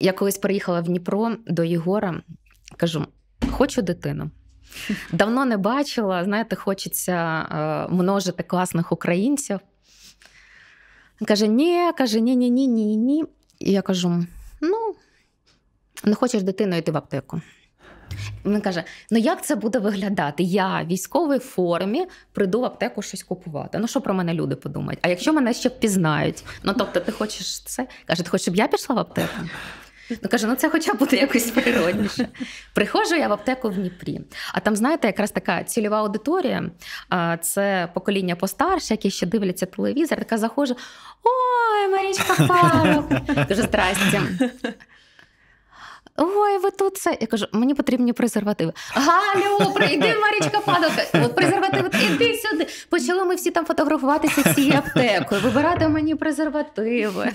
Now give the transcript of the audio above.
Я колись приїхала в Дніпро до Єгора, кажу: хочу дитину. Давно не бачила, знаєте, хочеться е, множити класних українців. Каже, ні, каже, ні, ні, ні, ні, ні. І я кажу: ну, не хочеш дитину йти в аптеку. Він каже: ну як це буде виглядати? Я в військовій формі прийду в аптеку щось купувати. Ну, що про мене люди подумають? А якщо мене ще впізнають, ну тобто, ти хочеш це? Каже, ти хочеш, щоб я пішла в аптеку? Ну кажу, ну це хоча б буде якось природніше. Приходжу я в аптеку в Дніпрі. А там, знаєте, якраз така цільова аудиторія, це покоління постарше, які ще дивляться телевізор, така захожу, ой, Марічка Павлов. Дуже здрасте. Ой, ви тут це. Я кажу, мені потрібні презервативи. Галю, прийди, Марічка Падалка, презервативи, іди сюди. Почали ми всі там фотографуватися цією аптекою, вибирати мені презервативи.